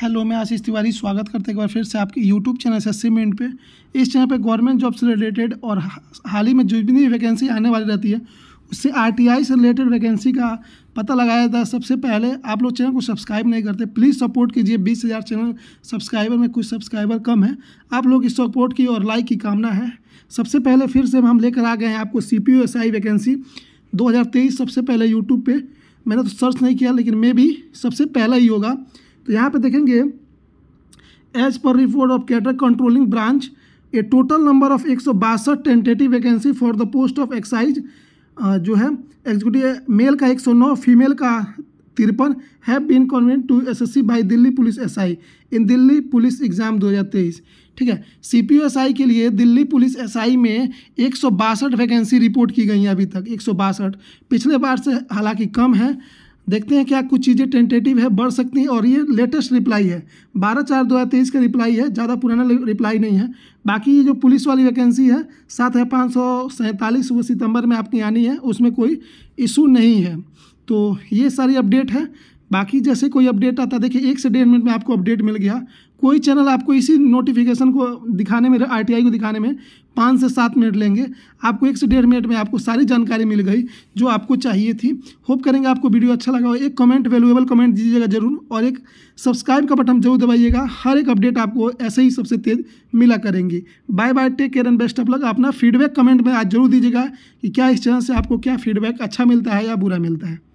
hello मैं आशीष तिवारी स्वागत करते एक बार फिर से आपके यूट्यूब चैनल से सीमेंट मिनट पे इस चैनल पे गवर्नमेंट जॉब से रिलेटेड और हाल ही में जो भी वैकेंसी आने वाली रहती है उससे आरटीआई से रिलेटेड वैकेंसी का पता लगाया जाता है सबसे पहले आप लोग चैनल को सब्सक्राइब नहीं करते प्लीज़ सपोर्ट कीजिए बीस हज़ार चैनल सब्सक्राइबर में कुछ सब्सक्राइबर कम है आप लोग इस सपोर्ट की और लाइक की कामना है सबसे पहले फिर से हम लेकर आ गए हैं आपको सी पी वैकेंसी दो सबसे पहले यूट्यूब पर मैंने तो सर्च नहीं किया लेकिन मे भी सबसे पहला ही होगा तो यहाँ पे देखेंगे as per report of cadre controlling branch A total number of एक सौ बासठ tentative vacancy for the post of excise जो है एग्जीक्यूटिव मेल का एक सौ नौ फीमेल का तिरपन have been converted to SSC by Delhi police SI in Delhi police exam 2023 ठीक है सी पी आई के लिए दिल्ली पुलिस एसआई में एक वैकेंसी रिपोर्ट की गई हैं अभी तक एक पिछले बार से हालांकि कम है देखते हैं क्या कुछ चीज़ें टेंटेटिव है बढ़ सकती हैं और ये लेटेस्ट रिप्लाई है बारह चार दो हज़ार तेईस का रिप्लाई है ज़्यादा पुराना रिप्लाई नहीं है बाकी ये जो पुलिस वाली वैकेंसी है सात है पाँच सौ सैंतालीस वो सितम्बर में आपकी आनी है उसमें कोई इशू नहीं है तो ये सारी अपडेट है बाकी जैसे कोई अपडेट आता देखिए एक से डेढ़ मिनट में आपको अपडेट मिल गया कोई चैनल आपको इसी नोटिफिकेशन को दिखाने में आर को दिखाने में पाँच से सात मिनट लेंगे आपको एक से डेढ़ मिनट में आपको सारी जानकारी मिल गई जो आपको चाहिए थी होप करेंगे आपको वीडियो अच्छा लगा हो एक कमेंट वैल्यूएबल कमेंट दीजिएगा जरूर और एक सब्सक्राइब का बटन जरूर दबाइएगा हर एक अपडेट आपको ऐसे ही सबसे तेज मिला करेंगी bye bye take care and best of अपना फीडबैक कमेंट में आज जरूर दीजिएगा कि क्या इस चैनल से आपको क्या फीडबैक अच्छा मिलता है या बुरा मिलता है